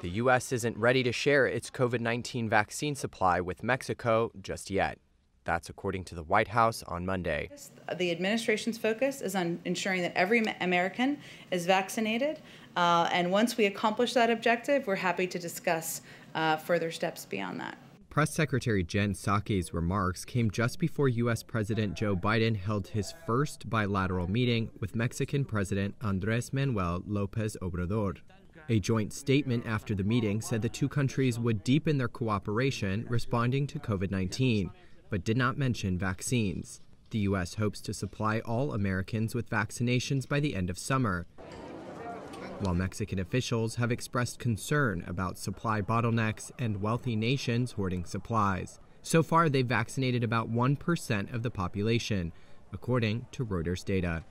The U.S. isn't ready to share its COVID 19 vaccine supply with Mexico just yet. That's according to the White House on Monday. The administration's focus is on ensuring that every American is vaccinated. Uh, and once we accomplish that objective, we're happy to discuss uh, further steps beyond that. Press Secretary Jen Psaki's remarks came just before U.S. President Joe Biden held his first bilateral meeting with Mexican President Andres Manuel Lopez Obrador. A joint statement after the meeting said the two countries would deepen their cooperation responding to COVID 19, but did not mention vaccines. The U.S. hopes to supply all Americans with vaccinations by the end of summer, while Mexican officials have expressed concern about supply bottlenecks and wealthy nations hoarding supplies. So far, they've vaccinated about 1% of the population, according to Reuters data.